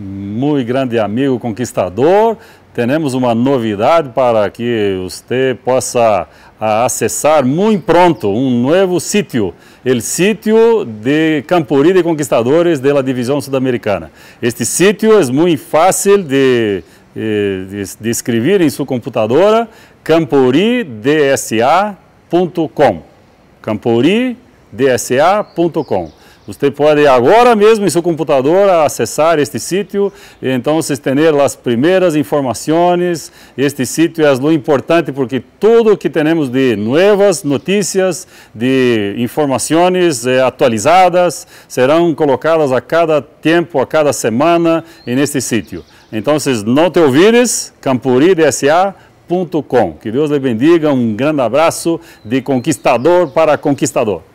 muito grande amigo conquistador, temos uma novidade para que você possa ah, acessar muito pronto um novo sítio, o sítio de Campuri de Conquistadores da Divisão Sudamericana. Este sítio é muito fácil de, eh, de, de escrever em sua computadora, campuridsa.com. campuridsa.com. Você pode agora mesmo em seu computador acessar este sítio e então vocês ter as primeiras informações. Este sítio é muito importante porque tudo que temos de novas notícias, de informações eh, atualizadas, serão colocadas a cada tempo, a cada semana neste sítio. Então, vocês não te ouvires, campuridsa.com. Que Deus lhe bendiga, um grande abraço de conquistador para conquistador.